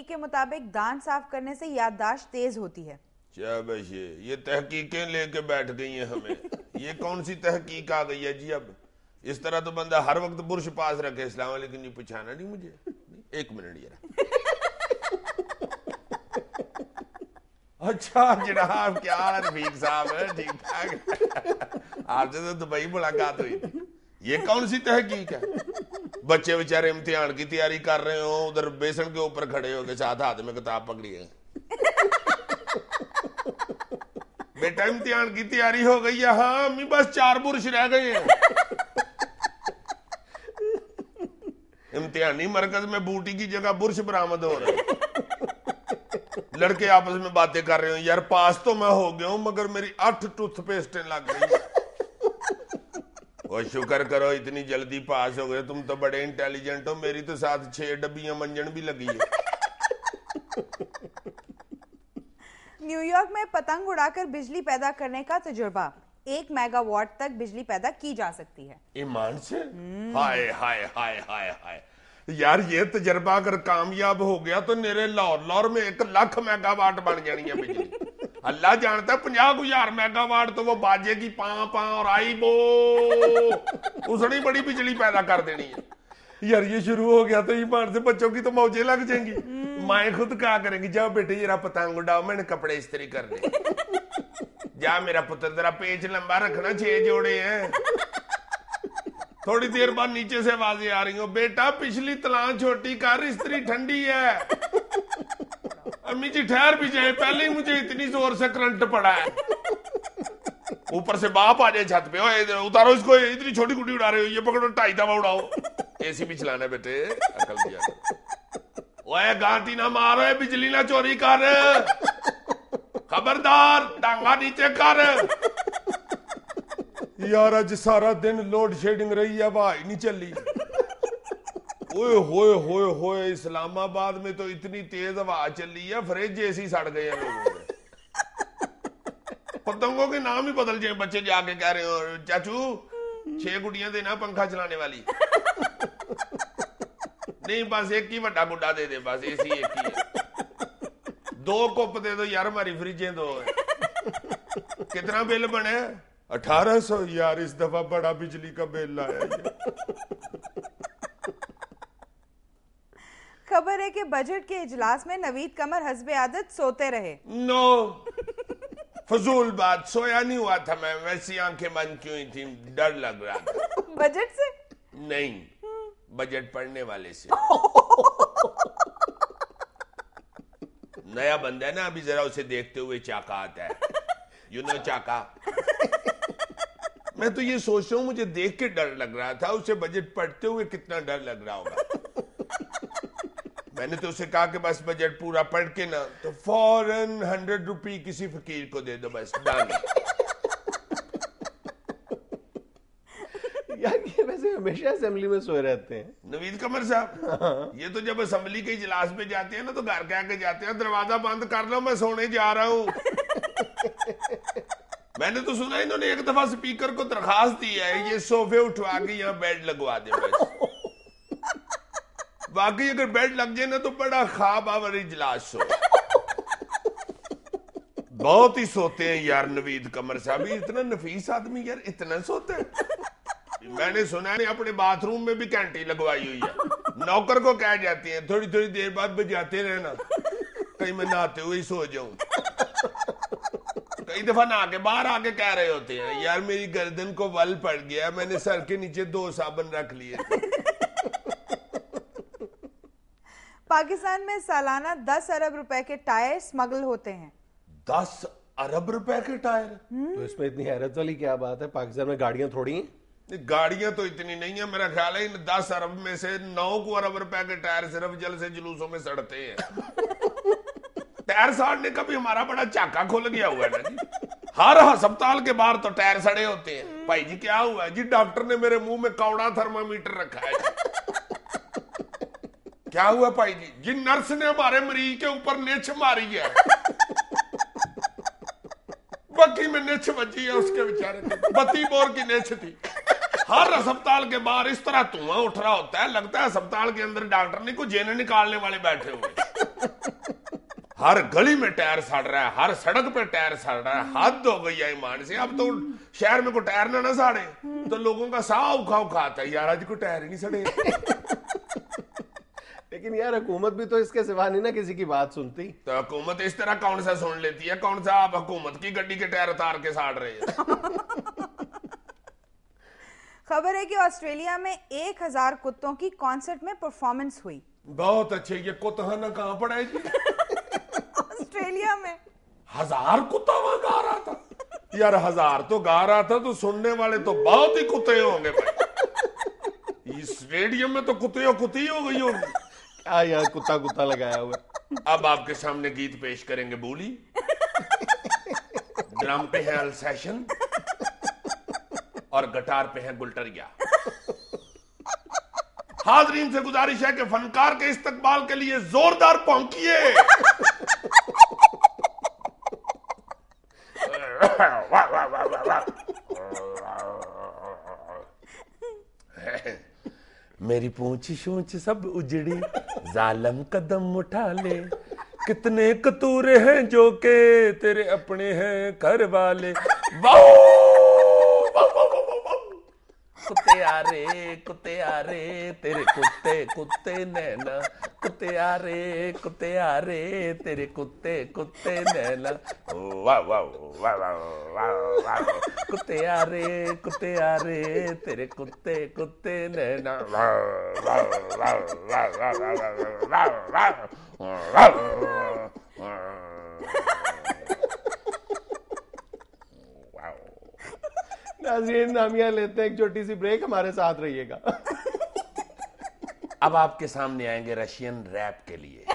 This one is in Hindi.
तहकीक के मुताबिक दांत साफ करने से याददाश्त तेज होती है शाबाश ये ये तहकीकें लेके बैठ गई हैं हमें ये कौन सी तहकीक आ गई है जी अब इस तरह तो बंदा हर वक्त बुरश पास रखे इस्लाम लेकिन ये पूछाना नहीं मुझे एक मिनट जरा अच्छा जनाब क्या रफीक साहब है ठीक ठाक आपसे तो दुबई मुलाकात हुई ये कौन सी तहकीक है बच्चे बेचारे इम्तिहान की तैयारी कर रहे हो उधर बेसन के ऊपर खड़े हो गए साथ हाथ में किताब पकड़ी है बेटा इम्तिहान की तैयारी हो गई है हाँ अम्मी बस चार पुरुष रह गए हैं इम्तिहानी मरकज में बूटी की जगह बुरश बरामद हो रहे हैं लड़के आपस में बातें कर रहे हो यार पास तो मैं हो गया हूं मगर मेरी आठ टूथपेस्टें लग गई और शुक्र करो इतनी जल्दी पास हो गए तुम तो बड़े इंटेलिजेंट हो मेरी तो साथ छह डब्बियां मंजन भी लगी है न्यूयॉर्क में पतंग उड़ाकर बिजली पैदा करने का तजुर्बा एक मेगावाट तक बिजली पैदा की जा सकती है ईमान से हाय हाय हाय हाय हाय यार ये तजर्बा अगर कामयाब हो गया तो मेरे लाहौर लाहौर में एक लाख मेगावाट बन जानी है बिजली अल्लाह जानता है पंजाह हजार मेगावाट तो वो बाजे की पां पां और आई बो उसने बड़ी बिजली पैदा कर देनी है यार ये शुरू हो गया तो ईमान से बच्चों की तो मौजे लग जाएंगी हम्म। माए खुद क्या करेंगी जाओ बेटे जरा पतंग उड़ाओ मैंने कपड़े इस्त्री कर ले जा मेरा पुत्र तेरा पेज लंबा रखना छह जोड़े हैं थोड़ी देर बाद नीचे से आवाजें आ रही हो बेटा पिछली तलां छोटी कर स्त्री ठंडी है अम्मी जी ठहर भी जाए पहले ही मुझे इतनी जोर से करंट पड़ा है ऊपर से बाप आ जाए छत पे उतारो इसको इतनी छोटी गुटी उड़ा रहे हो ये पकड़ो ढाई दवा उड़ाओ एसी भी चलाने बेटे अकल दिया ओए गांती ना मारो बिजली ना चोरी कर खबरदार टांगा नीचे कर यार आज सारा दिन लोड शेडिंग रही है भाई नहीं चली ओए होए होए होए इस्लामाबाद में तो इतनी तेज हवा चल रही है फ्रिज जैसी सड़ गए हैं लोगों के पतंगों के नाम ही बदल जाए बच्चे जाके कह रहे हो चाचू छह गुड़िया देना पंखा चलाने वाली नहीं बस एक ही वड्डा गुड्डा दे दे बस एसी एक ही है दो कुप दे दो यार हमारी फ्रिजे दो कितना बिल बने अठारह सौ यार इस दफा बड़ा बिजली का बिल आया खबर है कि बजट के इजलास में नवीद कमर हजब आदत सोते रहे नो फजूल बात सोया नहीं हुआ था मैं वैसी आंखें बंद क्यों ही थी डर लग रहा था बजट से नहीं बजट पढ़ने वाले से नया बंदा है ना अभी जरा उसे देखते हुए चाका आता है यू नो चाका मैं तो ये सोच रहा हूँ मुझे देख के डर लग रहा था उसे बजट पढ़ते हुए कितना डर लग रहा होगा मैंने तो उसे कहा कि बस बजट पूरा पढ़ के ना तो फौरन हंड्रेड रुपी किसी फकीर को दे दो बस यार ये वैसे हमेशा असेंबली में सोए रहते हैं नवीद कमर साहब ये तो जब असेंबली के इजलास में जाते हैं ना तो घर के आके जाते हैं दरवाजा बंद कर लो मैं सोने जा रहा हूँ मैंने तो सुना इन्होंने एक दफा स्पीकर को दरखास्त दी है ये सोफे उठवा के यहाँ बेड लगवा दे बस बाकी अगर बेड लग जाए ना तो बड़ा खाब आवर इजलास हो बहुत ही सोते हैं यार नवीद कमर साहब इतना नफीस आदमी यार इतना सोते हैं मैंने सुना है अपने बाथरूम में भी कैंटी लगवाई हुई है नौकर को कह जाती है थोड़ी थोड़ी देर बाद बजाते रहना कहीं मैं नहाते हुए सो जाऊं कई दफा नहा के बाहर आके कह रहे होते हैं यार मेरी गर्दन को बल पड़ गया मैंने सर के नीचे दो साबन रख लिए पाकिस्तान में सालाना दस अरब रुपए के टायर स्मगल होते हैं दस अरब रुपए के टायर हम्म। तो इसमें इतनी हैरत वाली क्या बात है पाकिस्तान में गाड़ियां थोड़ी हैं गाड़ियां तो इतनी नहीं है मेरा ख्याल है इन दस अरब में से नौ को अरब रुपए के टायर सिर्फ जल से जुलूसों में सड़ते हैं टायर साड़ने का भी हमारा बड़ा चाका खोल गया हुआ है हर अस्पताल के बाहर तो टायर सड़े होते हैं हम्म। भाई जी क्या हुआ जी डॉक्टर ने मेरे मुंह में कौड़ा थर्मामीटर रखा है क्या हुआ भाई जी जिन नर्स ने हमारे मरीज के ऊपर नेच मारी है बाकी में नेच बची है उसके बेचारे बत्ती बोर की नेच थी हर अस्पताल के बाहर इस तरह धुआं उठ रहा होता है लगता है अस्पताल के अंदर डॉक्टर नहीं कुछ जेने निकालने वाले बैठे हुए हर गली में टायर सड़ रहा है हर सड़क पे टायर सड़ रहा है हद हो गई है ईमान से अब तो शहर में कोई टायर ना ना साड़े तो लोगों का साह औखा औखा है यार आज कोई टायर ही नहीं सड़े लेकिन यार हुकूमत भी तो इसके सिवा नहीं ना किसी की बात सुनती तो हुकूमत इस तरह कौन सा सुन लेती है कौन सा आप हुकूमत की गड्डी के टायर उतार के साड़ रहे हैं खबर है कि ऑस्ट्रेलिया में एक हजार कुत्तों की कॉन्सर्ट में परफॉर्मेंस हुई बहुत अच्छे ये कुत्ता ना कहाँ पड़ा है जी ऑस्ट्रेलिया में हजार कुत्ता वहां गा रहा था यार हजार तो गा रहा था तो सुनने वाले तो बहुत ही कुत्ते होंगे भाई स्टेडियम में तो कुत्ते कुत्ती हो गई होगी आ कुत्ता कुत्ता लगाया हुआ अब आपके सामने गीत पेश करेंगे बोली ड्रम पे है अल्सेशन और गटार पे है गुलटरिया हाजरीन से गुजारिश है कि फनकार के इस्तकबाल के लिए जोरदार पहुंचिए मेरी पूछ शूछ सब उजड़ी जालम कदम उठा ले कितने कतूरे हैं जो के तेरे अपने हैं घर वाले कुत्ते आ रे कुत्ते आ रे तेरे कुत्ते कुत्ते नैना कुत्ते आ रे कुत्ते आ रे तेरे कुत्ते कुत्ते नैना वाह वाह वाह वाह वाह कुत्ते आ रे कुत्ते आ रे तेरे कुत्ते कुत्ते नैना वाह वाह वाह वाह वाह वाह वाह वाह नाजरीन नामिया लेते हैं एक छोटी सी ब्रेक हमारे साथ रहिएगा अब आपके सामने आएंगे रशियन रैप के लिए